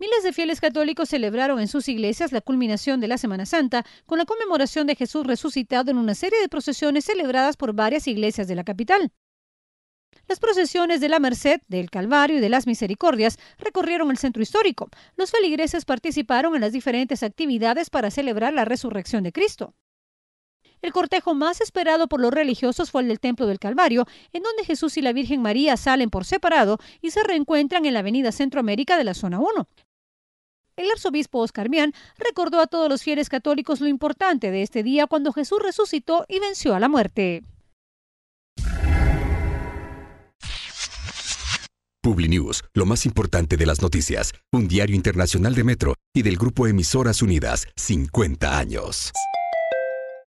Miles de fieles católicos celebraron en sus iglesias la culminación de la Semana Santa con la conmemoración de Jesús resucitado en una serie de procesiones celebradas por varias iglesias de la capital. Las procesiones de la Merced, del Calvario y de las Misericordias recorrieron el centro histórico. Los feligreses participaron en las diferentes actividades para celebrar la resurrección de Cristo. El cortejo más esperado por los religiosos fue el del Templo del Calvario, en donde Jesús y la Virgen María salen por separado y se reencuentran en la Avenida Centroamérica de la Zona 1. El arzobispo Oscar Mian recordó a todos los fieles católicos lo importante de este día cuando Jesús resucitó y venció a la muerte. PubliNews, lo más importante de las noticias, un diario internacional de Metro y del grupo Emisoras Unidas, 50 años.